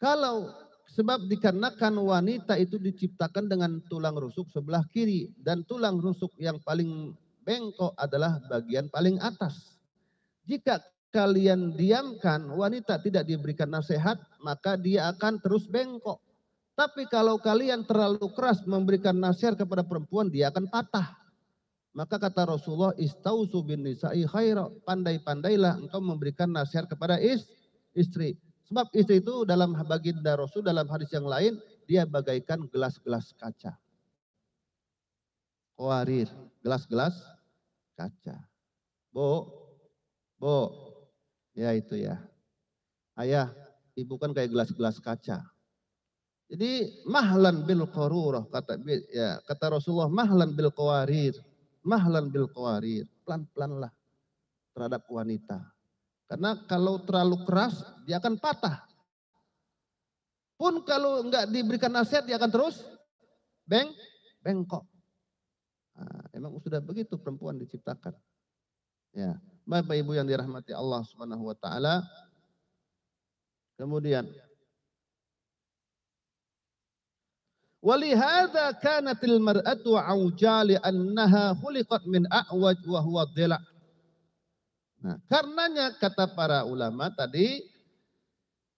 Kalau sebab dikarenakan wanita itu diciptakan dengan tulang rusuk sebelah kiri dan tulang rusuk yang paling bengkok adalah bagian paling atas. Jika kalian diamkan wanita tidak diberikan nasihat maka dia akan terus bengkok. Tapi kalau kalian terlalu keras memberikan nasihat kepada perempuan dia akan patah. Maka kata Rasulullah, istausu bin nisa'i khairah Pandai-pandailah engkau memberikan nasihat kepada istri. Sebab istri itu dalam baginda Rasul dalam hadis yang lain dia bagaikan gelas-gelas kaca. Qarir, oh, gelas-gelas kaca. Bu, bo ya itu ya. Ayah, ibu kan kayak gelas-gelas kaca. Jadi mahlan bil qarurah kata ya kata Rasulullah mahlan bil qawarir, mahlan bil qawarir, pelan-pelanlah terhadap wanita. Karena kalau terlalu keras, dia akan patah. Pun kalau enggak diberikan nasihat, dia akan terus beng, bengkok. Nah, emang sudah begitu perempuan diciptakan. Ya, Bapak Ibu yang dirahmati Allah Subhanahu wa taala. Kemudian Walihada kanatil mar'atu auja li annaha khuliqat min a'waj wa huwa dhila'. Nah, karenanya kata para ulama tadi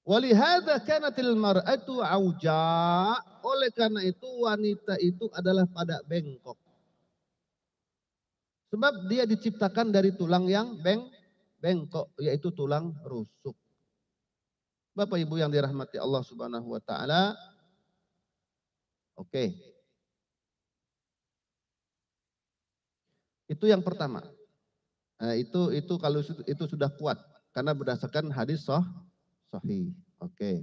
walihada kanatil mar'atu auja. Oleh karena itu wanita itu adalah pada bengkok. Sebab dia diciptakan dari tulang yang beng bengkok yaitu tulang rusuk. Bapak Ibu yang dirahmati Allah Subhanahu wa taala. Oke. Okay. Itu yang pertama. Nah, itu itu kalau itu sudah kuat karena berdasarkan hadis soh, sahih. Oke. Okay.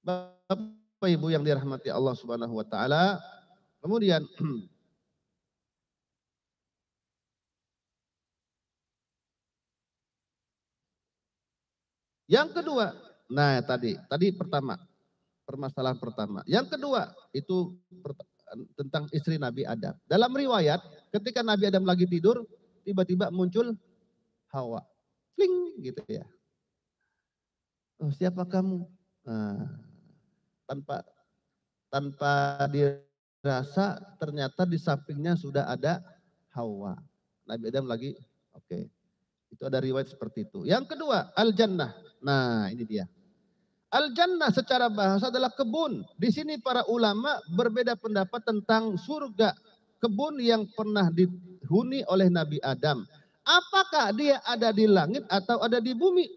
Bapak Ibu yang dirahmati Allah Subhanahu wa taala, kemudian Yang kedua, nah tadi, tadi pertama, permasalahan pertama. Yang kedua itu tentang istri Nabi Adam. Dalam riwayat, ketika Nabi Adam lagi tidur, tiba-tiba muncul Hawa. fling gitu ya. Oh, siapa kamu? Nah, tanpa tanpa dirasa ternyata di sampingnya sudah ada Hawa. Nabi Adam lagi oke. Okay. Itu ada riwayat seperti itu. Yang kedua, al-jannah. Nah, ini dia. Al-jannah secara bahasa adalah kebun. Di sini para ulama berbeda pendapat tentang surga. Kebun yang pernah di, dihuni oleh Nabi Adam. Apakah dia ada di langit atau ada di bumi?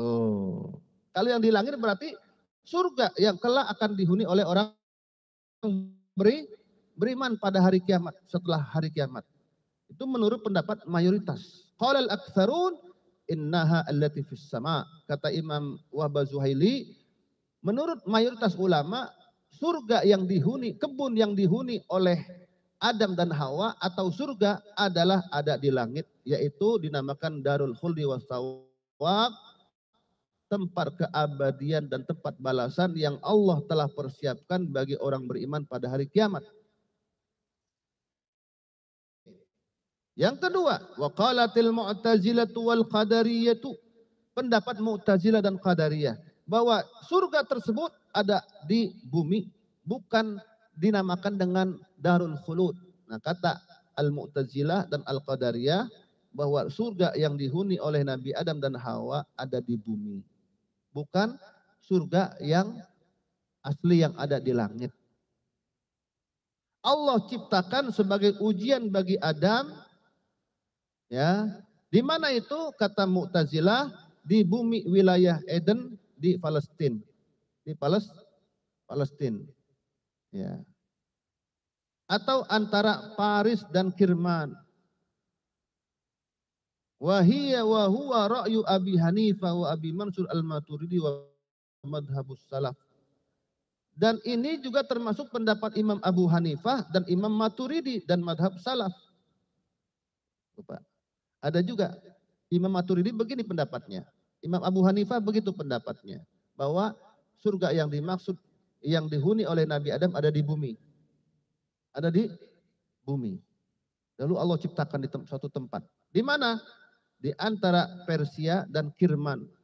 Oh. Kalau yang di langit berarti surga yang kelak akan dihuni oleh orang beri beriman pada hari kiamat setelah hari kiamat. Itu menurut pendapat mayoritas. Qala al-aktsarun innaha allati fis sama. Kata Imam Wahba Zuhaili, menurut mayoritas ulama surga yang dihuni, kebun yang dihuni oleh Adam dan Hawa atau surga adalah ada di langit yaitu dinamakan Darul Khuldi was tempat keabadian dan tempat balasan yang Allah telah persiapkan bagi orang beriman pada hari kiamat. Yang kedua, waqalatil mu'tazilatu wal qadariyatu. Pendapat Mu'tazilah dan Qadariyah bahwa surga tersebut ada di bumi bukan dinamakan dengan darul khulud. Nah, kata Al-Mu'tazilah dan Al-Qadariyah bahwa surga yang dihuni oleh Nabi Adam dan Hawa ada di bumi. Bukan surga yang asli yang ada di langit. Allah ciptakan sebagai ujian bagi Adam ya. Di mana itu kata Mu'tazilah di bumi wilayah Eden di Palestina. Di Palestina. Ya. Atau antara Paris dan Kirman. Wahiyah wa huwa Abi Hanifah wa Abi Mansur al-Maturidi wa madhabus salaf. Dan ini juga termasuk pendapat Imam Abu Hanifah dan Imam Maturidi dan madhab salaf. Lupa. Ada juga Imam Maturidi begini pendapatnya. Imam Abu Hanifah begitu pendapatnya. Bahwa surga yang dimaksud yang dihuni oleh Nabi Adam ada di bumi. Ada di bumi. Lalu Allah ciptakan di tem suatu tempat. Di mana? Di antara Persia dan Kirman.